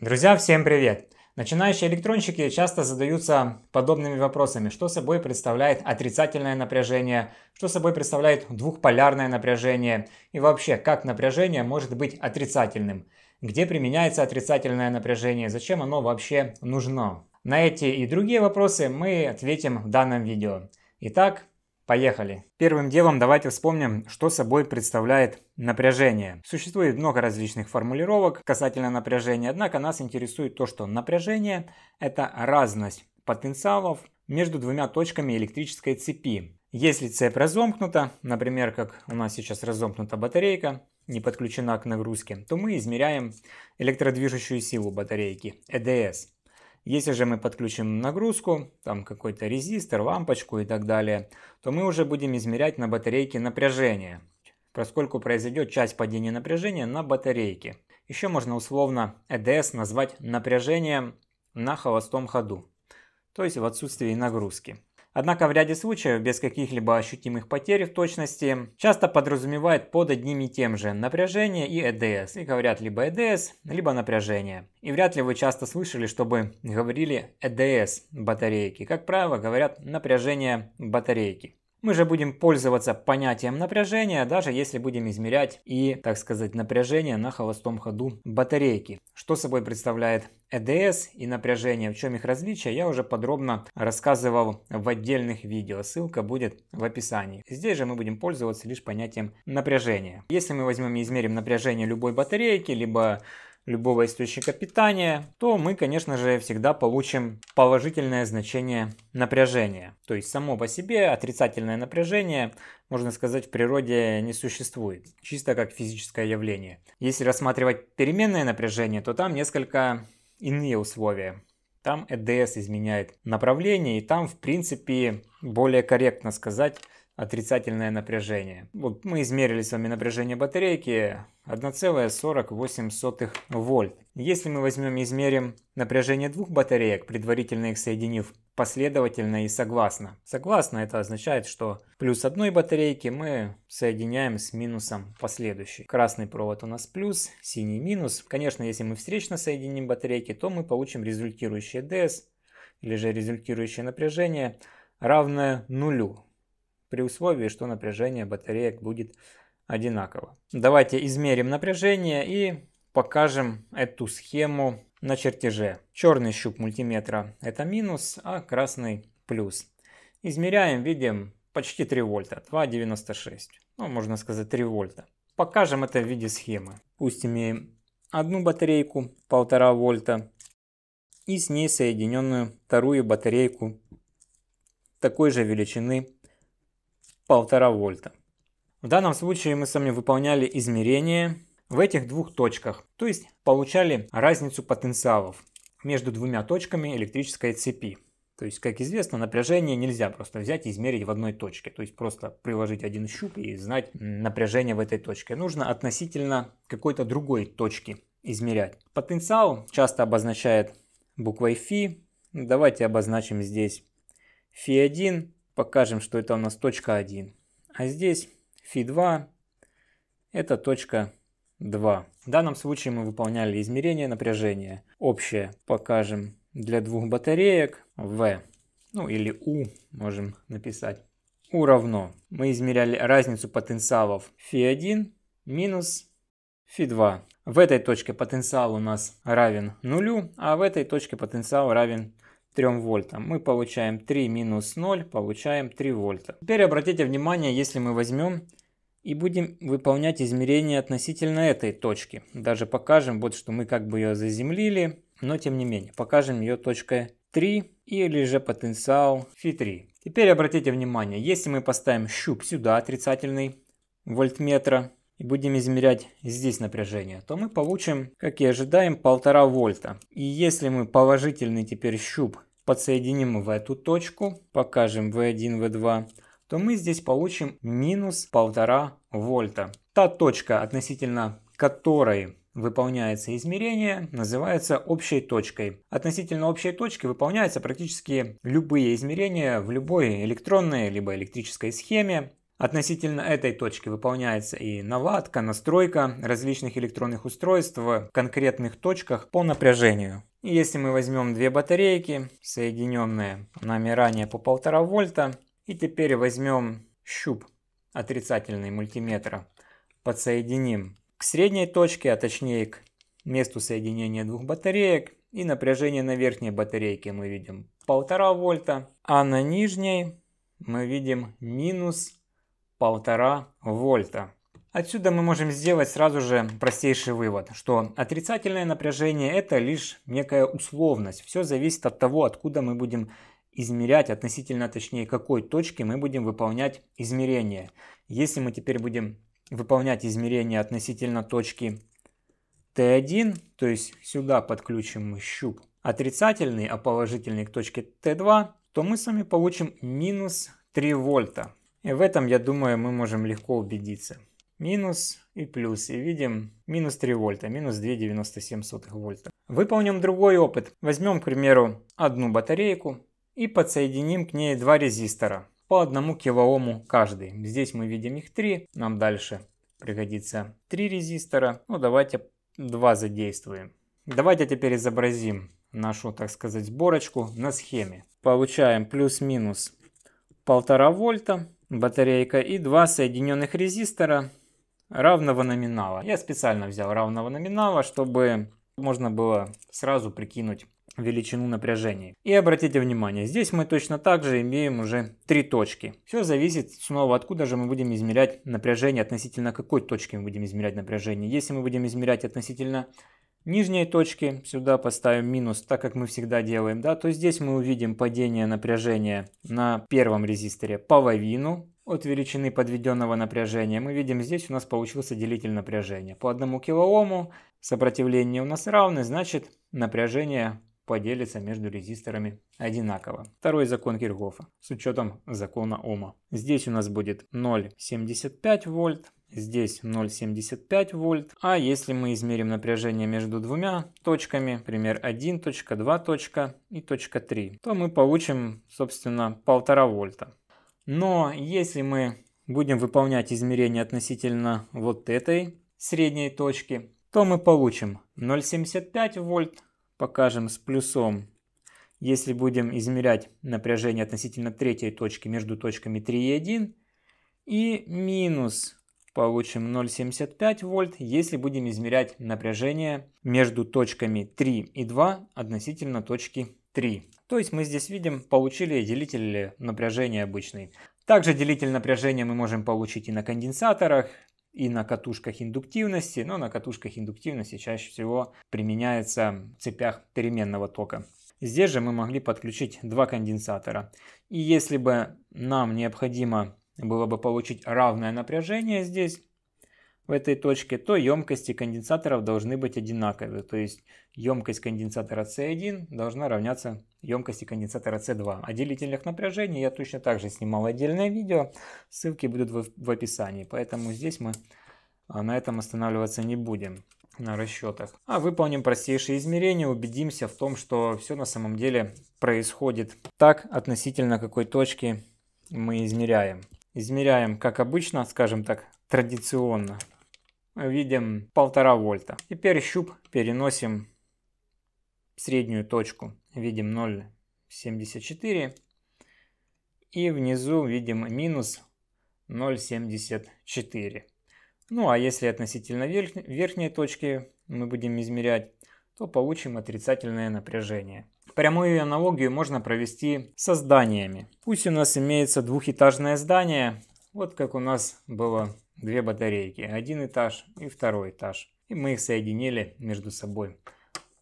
Друзья, всем привет! Начинающие электронщики часто задаются подобными вопросами. Что собой представляет отрицательное напряжение? Что собой представляет двухполярное напряжение? И вообще, как напряжение может быть отрицательным? Где применяется отрицательное напряжение? Зачем оно вообще нужно? На эти и другие вопросы мы ответим в данном видео. Итак, Поехали. Первым делом давайте вспомним, что собой представляет напряжение. Существует много различных формулировок касательно напряжения, однако нас интересует то, что напряжение – это разность потенциалов между двумя точками электрической цепи. Если цепь разомкнута, например, как у нас сейчас разомкнута батарейка, не подключена к нагрузке, то мы измеряем электродвижущую силу батарейки, ЭДС. Если же мы подключим нагрузку, там какой-то резистор, лампочку и так далее, то мы уже будем измерять на батарейке напряжение, поскольку произойдет часть падения напряжения на батарейке. Еще можно условно ЭДС назвать напряжением на холостом ходу, то есть в отсутствии нагрузки. Однако в ряде случаев без каких-либо ощутимых потерь в точности часто подразумевает под одним и тем же напряжение и ЭДС. И говорят либо ЭДС, либо напряжение. И вряд ли вы часто слышали, чтобы говорили ЭДС батарейки. Как правило, говорят напряжение батарейки. Мы же будем пользоваться понятием напряжения, даже если будем измерять и, так сказать, напряжение на холостом ходу батарейки. Что собой представляет ЭДС и напряжение, в чем их различие, я уже подробно рассказывал в отдельных видео, ссылка будет в описании. Здесь же мы будем пользоваться лишь понятием напряжения. Если мы возьмем и измерим напряжение любой батарейки, либо любого источника питания, то мы, конечно же, всегда получим положительное значение напряжения. То есть само по себе отрицательное напряжение, можно сказать, в природе не существует, чисто как физическое явление. Если рассматривать переменное напряжение, то там несколько иные условия. Там ЭДС изменяет направление, и там, в принципе, более корректно сказать, отрицательное напряжение. Вот мы измерили с вами напряжение батарейки 1,48 вольт. Если мы возьмем и измерим напряжение двух батареек, предварительно их соединив последовательно и согласно. Согласно это означает, что плюс одной батарейки мы соединяем с минусом последующей. Красный провод у нас плюс, синий минус. Конечно, если мы встречно соединим батарейки, то мы получим результирующее ds или же результирующее напряжение равное нулю при условии, что напряжение батареек будет одинаково. Давайте измерим напряжение и покажем эту схему на чертеже. Черный щуп мультиметра это минус, а красный плюс. Измеряем, видим почти 3 вольта, 2,96. Ну, можно сказать 3 вольта. Покажем это в виде схемы. Пусть имеем одну батарейку 1,5 вольта и с ней соединенную вторую батарейку такой же величины 1,5 вольта. В данном случае мы с вами выполняли измерение в этих двух точках, то есть получали разницу потенциалов между двумя точками электрической цепи. То есть, как известно, напряжение нельзя просто взять и измерить в одной точке. То есть, просто приложить один щуп и знать напряжение в этой точке. Нужно относительно какой-то другой точки измерять. Потенциал часто обозначает буквой φ. Давайте обозначим здесь φ1 покажем, что это у нас точка 1. А здесь φ2 это точка 2. В данном случае мы выполняли измерение напряжения. Общее покажем для двух батареек V, ну или U можем написать. U равно, мы измеряли разницу потенциалов φ1 минус φ2. В этой точке потенциал у нас равен нулю, а в этой точке потенциал равен 0. 3 вольтам. Мы получаем 3 минус 0, получаем 3 вольта. Теперь обратите внимание, если мы возьмем и будем выполнять измерения относительно этой точки. Даже покажем, вот что мы как бы ее заземлили, но тем не менее, покажем ее точкой 3 или же потенциал фи 3 Теперь обратите внимание, если мы поставим щуп сюда, отрицательный вольтметра, и будем измерять здесь напряжение, то мы получим, как и ожидаем, 1,5 вольта. И если мы положительный теперь щуп подсоединим в эту точку, покажем V1, V2, то мы здесь получим минус 1,5 вольта. Та точка, относительно которой выполняется измерение, называется общей точкой. Относительно общей точки выполняются практически любые измерения в любой электронной либо электрической схеме. Относительно этой точки выполняется и наладка, настройка различных электронных устройств в конкретных точках по напряжению. И если мы возьмем две батарейки, соединенные нами ранее по полтора вольта, и теперь возьмем щуп отрицательный мультиметра, подсоединим к средней точке, а точнее к месту соединения двух батареек, и напряжение на верхней батарейке мы видим полтора вольта, а на нижней мы видим минус 1,5 вольта. Отсюда мы можем сделать сразу же простейший вывод, что отрицательное напряжение это лишь некая условность. Все зависит от того, откуда мы будем измерять, относительно точнее, какой точки мы будем выполнять измерение. Если мы теперь будем выполнять измерение относительно точки Т1, то есть сюда подключим мы щуп отрицательный, а положительный к точке Т2, то мы с вами получим минус 3 вольта. И в этом, я думаю, мы можем легко убедиться. Минус и плюс. И видим минус 3 вольта, минус 2,97 вольта. Выполним другой опыт. Возьмем, к примеру, одну батарейку и подсоединим к ней два резистора по одному килоому каждый. Здесь мы видим их три, Нам дальше пригодится три резистора. Ну, давайте два задействуем. Давайте теперь изобразим нашу, так сказать, сборочку на схеме. Получаем плюс-минус 1,5 вольта батарейка и два соединенных резистора равного номинала. Я специально взял равного номинала, чтобы можно было сразу прикинуть величину напряжения. И обратите внимание, здесь мы точно так же имеем уже три точки. Все зависит снова, откуда же мы будем измерять напряжение, относительно какой точки мы будем измерять напряжение. Если мы будем измерять относительно нижней точки, сюда поставим минус, так как мы всегда делаем, да, то здесь мы увидим падение напряжения на первом резисторе половину от величины подведенного напряжения. Мы видим здесь у нас получился делитель напряжения. По одному килоому сопротивление у нас равны, значит напряжение поделится между резисторами одинаково. Второй закон Кирхофа с учетом закона Ома. Здесь у нас будет 0,75 вольт, здесь 0,75 вольт. А если мы измерим напряжение между двумя точками, например, 1 2 точка и точка 3, то мы получим, собственно, 1,5 вольта. Но если мы будем выполнять измерения относительно вот этой средней точки, то мы получим 0,75 вольт, покажем с плюсом. Если будем измерять напряжение относительно третьей точки между точками 3 и 1, и минус получим 0,75 вольт, если будем измерять напряжение между точками 3 и 2 относительно точки 3. То есть мы здесь видим, получили делитель напряжения обычный. Также делитель напряжения мы можем получить и на конденсаторах, и на катушках индуктивности, но на катушках индуктивности чаще всего применяется в цепях переменного тока. Здесь же мы могли подключить два конденсатора. И если бы нам необходимо было бы получить равное напряжение здесь, в этой точке, то емкости конденсаторов должны быть одинаковы. То есть емкость конденсатора C1 должна равняться емкости конденсатора C2. О делителях напряжения я точно также снимал отдельное видео, ссылки будут в описании. Поэтому здесь мы а, на этом останавливаться не будем на расчетах. А выполним простейшие измерения, убедимся в том, что все на самом деле происходит так относительно какой точки мы измеряем. Измеряем, как обычно, скажем так, традиционно. Видим полтора вольта. Теперь щуп переносим в среднюю точку. Видим 0,74. И внизу видим минус 0,74. Ну а если относительно верхней точки мы будем измерять, то получим отрицательное напряжение. Прямую аналогию можно провести со зданиями. Пусть у нас имеется двухэтажное здание, вот как у нас было две батарейки, один этаж и второй этаж. И мы их соединили между собой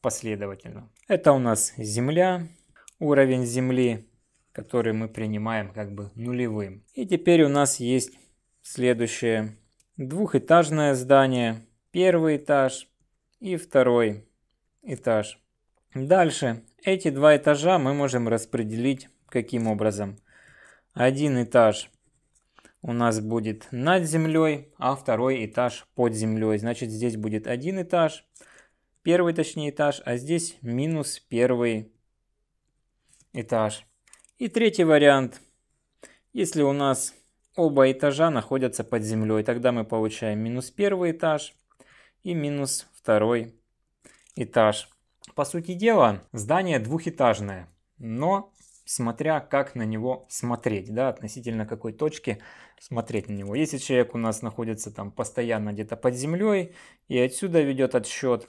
последовательно. Это у нас земля, уровень земли, который мы принимаем как бы нулевым. И теперь у нас есть следующее двухэтажное здание, первый этаж и второй этаж. Дальше эти два этажа мы можем распределить каким образом. Один этаж у нас будет над землей, а второй этаж под землей. Значит, здесь будет один этаж, первый точнее этаж, а здесь минус первый этаж. И третий вариант. Если у нас оба этажа находятся под землей, тогда мы получаем минус первый этаж и минус второй этаж. По сути дела, здание двухэтажное, но смотря как на него смотреть, да, относительно какой точки смотреть на него. Если человек у нас находится там постоянно где-то под землей и отсюда ведет отсчет,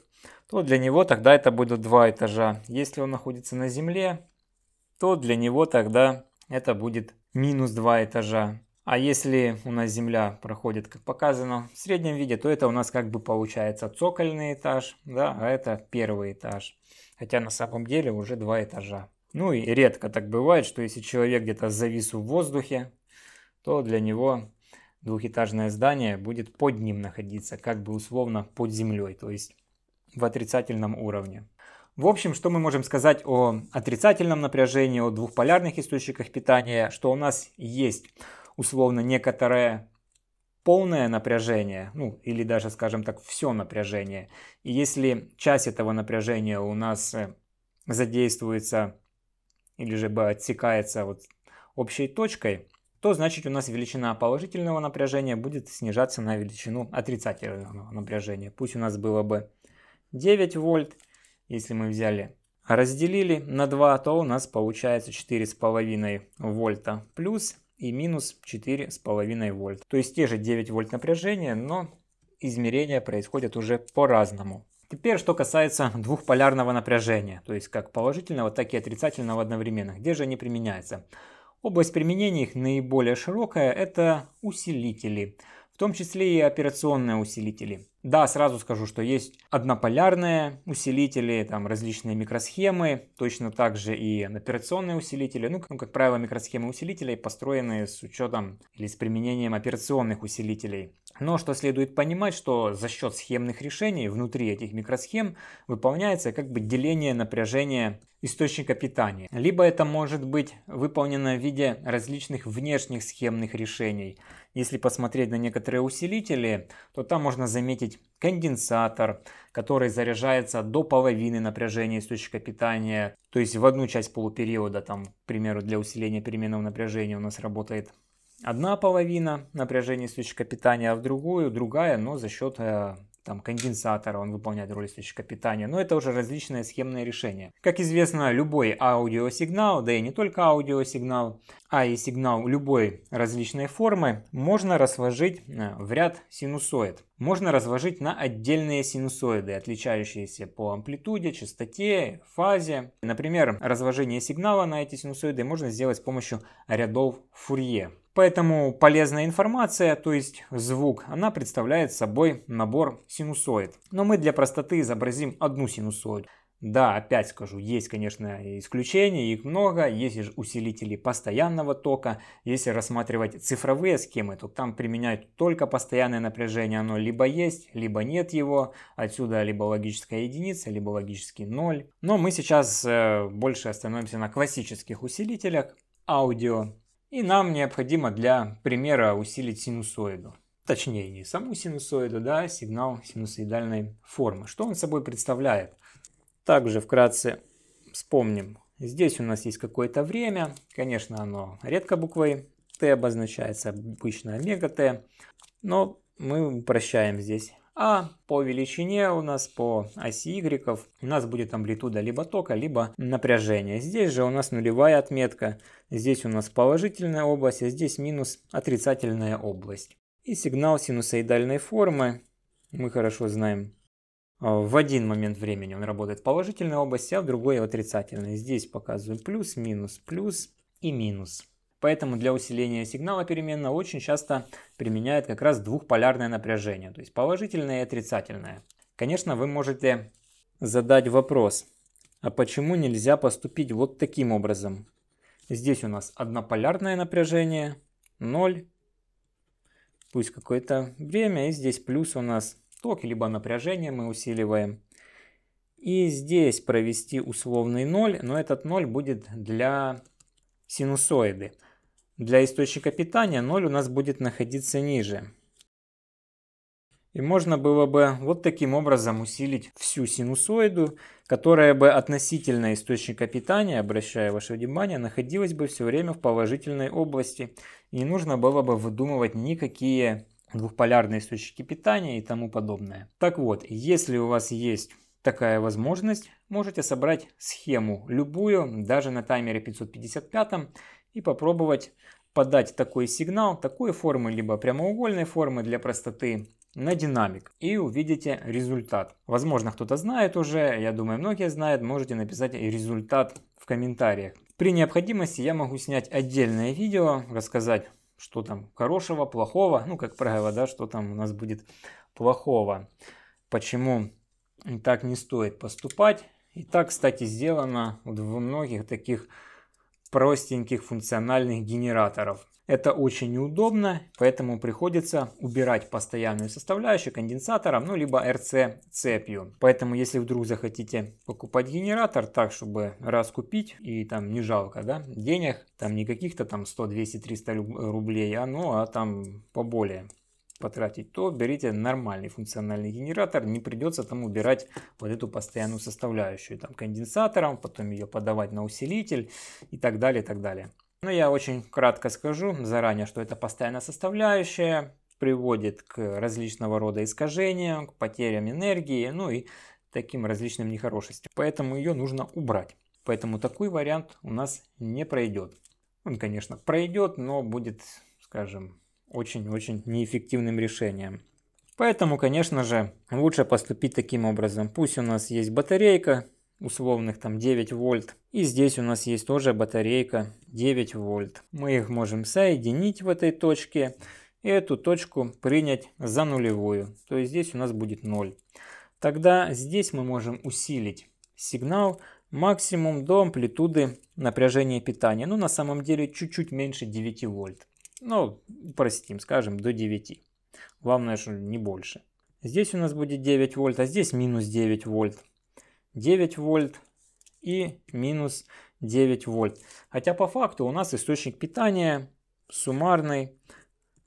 то для него тогда это будут два этажа. Если он находится на земле, то для него тогда это будет минус два этажа. А если у нас земля проходит, как показано, в среднем виде, то это у нас как бы получается цокольный этаж, да, а это первый этаж. Хотя на самом деле уже два этажа. Ну и редко так бывает, что если человек где-то завис в воздухе, то для него двухэтажное здание будет под ним находиться, как бы условно под землей, то есть в отрицательном уровне. В общем, что мы можем сказать о отрицательном напряжении, о двухполярных источниках питания, что у нас есть условно некоторое полное напряжение, ну или даже, скажем так, все напряжение. И если часть этого напряжения у нас э, задействуется или же бы отсекается вот общей точкой, то значит у нас величина положительного напряжения будет снижаться на величину отрицательного напряжения. Пусть у нас было бы 9 вольт, если мы взяли разделили на 2, то у нас получается 4,5 вольта плюс и минус 4,5 вольт. То есть те же 9 вольт напряжения, но измерения происходят уже по-разному. Теперь, что касается двухполярного напряжения, то есть как положительного, так и отрицательного одновременно. Где же они применяются? Область применения их наиболее широкая – это усилители в том числе и операционные усилители. Да, сразу скажу, что есть однополярные усилители, там различные микросхемы, точно так же и операционные усилители. Ну, как, ну, как правило, микросхемы усилителей построены с учетом или с применением операционных усилителей. Но что следует понимать, что за счет схемных решений внутри этих микросхем выполняется как бы деление напряжения источника питания. Либо это может быть выполнено в виде различных внешних схемных решений. Если посмотреть на некоторые усилители, то там можно заметить конденсатор, который заряжается до половины напряжения источника питания. То есть в одну часть полупериода, там, к примеру, для усиления переменного напряжения у нас работает одна половина напряжения источника питания а в другую, другая, но за счет э, там, конденсатора он выполняет роль источника питания, но это уже различные схемные решения. Как известно, любой аудиосигнал, да и не только аудиосигнал, а и сигнал любой различной формы можно расложить э, в ряд синусоид можно разложить на отдельные синусоиды, отличающиеся по амплитуде, частоте, фазе. Например, разложение сигнала на эти синусоиды можно сделать с помощью рядов Фурье. Поэтому полезная информация, то есть звук, она представляет собой набор синусоид. Но мы для простоты изобразим одну синусоиду. Да, опять скажу, есть, конечно, исключения, их много, есть усилители постоянного тока. Если рассматривать цифровые схемы, то там применяют только постоянное напряжение, оно либо есть, либо нет его, отсюда либо логическая единица, либо логический ноль. Но мы сейчас э, больше остановимся на классических усилителях, аудио, и нам необходимо для примера усилить синусоиду точнее не саму синусоиду, да, сигнал синусоидальной формы. Что он собой представляет? Также вкратце вспомним. Здесь у нас есть какое-то время. Конечно, оно редко буквой Т обозначается, обычно омега Т. Но мы упрощаем здесь. А по величине у нас, по оси Y, у нас будет амплитуда либо тока, либо напряжения. Здесь же у нас нулевая отметка. Здесь у нас положительная область, а здесь минус отрицательная область. И сигнал синусоидальной формы мы хорошо знаем а, в один момент времени он работает в положительной области, а в другой в отрицательной. Здесь показываю плюс, минус, плюс и минус. Поэтому для усиления сигнала переменного очень часто применяют как раз двухполярное напряжение, то есть положительное и отрицательное. Конечно, вы можете задать вопрос, а почему нельзя поступить вот таким образом? Здесь у нас однополярное напряжение, 0, пусть какое-то время, и здесь плюс у нас ток, либо напряжение мы усиливаем. И здесь провести условный 0, но этот 0 будет для синусоиды. Для источника питания 0 у нас будет находиться ниже. И можно было бы вот таким образом усилить всю синусоиду, которая бы относительно источника питания, обращая ваше внимание, находилась бы все время в положительной области. не нужно было бы выдумывать никакие двухполярные источники питания и тому подобное. Так вот, если у вас есть такая возможность, можете собрать схему любую, даже на таймере 555 и попробовать подать такой сигнал, такой формы, либо прямоугольной формы для простоты на динамик и увидите результат. Возможно, кто-то знает уже, я думаю, многие знают, можете написать результат в комментариях. При необходимости я могу снять отдельное видео, рассказать что там хорошего, плохого, ну, как правило, да, что там у нас будет плохого, почему так не стоит поступать. И так, кстати, сделано вот во многих таких простеньких функциональных генераторов. Это очень неудобно, поэтому приходится убирать постоянную составляющую конденсатором, ну либо RC цепью. Поэтому если вдруг захотите покупать генератор так, чтобы раз купить и там не жалко да, денег, там не каких-то там 100, 200, 300 рублей, а ну а там поболее потратить, то берите нормальный функциональный генератор, не придется там убирать вот эту постоянную составляющую, там конденсатором, потом ее подавать на усилитель и так далее, и так далее. Но ну, я очень кратко скажу заранее, что это постоянная составляющая, приводит к различного рода искажениям, к потерям энергии, ну и таким различным нехорошестям. Поэтому ее нужно убрать. Поэтому такой вариант у нас не пройдет. Он, конечно, пройдет, но будет, скажем, очень-очень неэффективным решением. Поэтому, конечно же, лучше поступить таким образом. Пусть у нас есть батарейка, условных там 9 вольт. И здесь у нас есть тоже батарейка 9 вольт. Мы их можем соединить в этой точке и эту точку принять за нулевую. То есть здесь у нас будет 0. Тогда здесь мы можем усилить сигнал максимум до амплитуды напряжения питания. Ну, на самом деле чуть-чуть меньше 9 вольт. Ну, простим, скажем, до 9. Главное, что не больше. Здесь у нас будет 9 вольт, а здесь минус 9 вольт. 9 вольт и минус 9 вольт. Хотя по факту у нас источник питания суммарный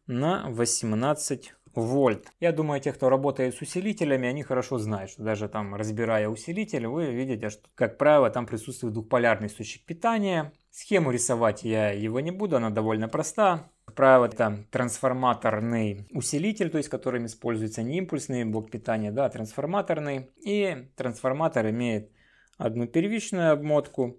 на 18 вольт. Я думаю, те, кто работает с усилителями, они хорошо знают, что даже там разбирая усилитель, вы видите, что, как правило, там присутствует двухполярный источник питания. Схему рисовать я его не буду, она довольно проста. Как правило, это трансформаторный усилитель, то есть которым используется не импульсный блок питания, да, а трансформаторный. И трансформатор имеет одну первичную обмотку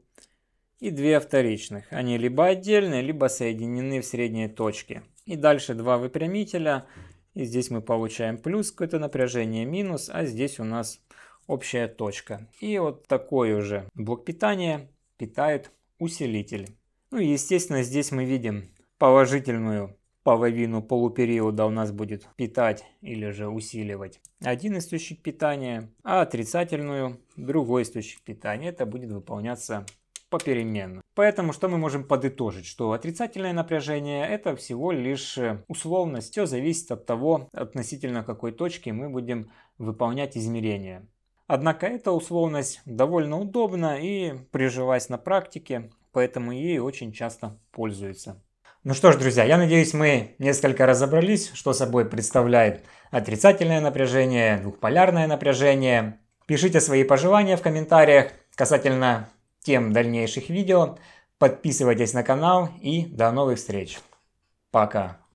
и две вторичных. Они либо отдельные, либо соединены в средней точке. И дальше два выпрямителя и здесь мы получаем плюс какое-то напряжение, минус, а здесь у нас общая точка. И вот такой уже блок питания питает усилитель. Ну и естественно здесь мы видим положительную половину полупериода у нас будет питать или же усиливать один источник питания, а отрицательную другой источник питания. Это будет выполняться попеременно. Поэтому что мы можем подытожить? Что отрицательное напряжение это всего лишь э, условность. Все зависит от того, относительно какой точки мы будем выполнять измерения. Однако эта условность довольно удобна и прижилась на практике, поэтому ей очень часто пользуются. Ну что ж, друзья, я надеюсь, мы несколько разобрались, что собой представляет отрицательное напряжение, двухполярное напряжение. Пишите свои пожелания в комментариях касательно тем дальнейших видео. Подписывайтесь на канал и до новых встреч. Пока.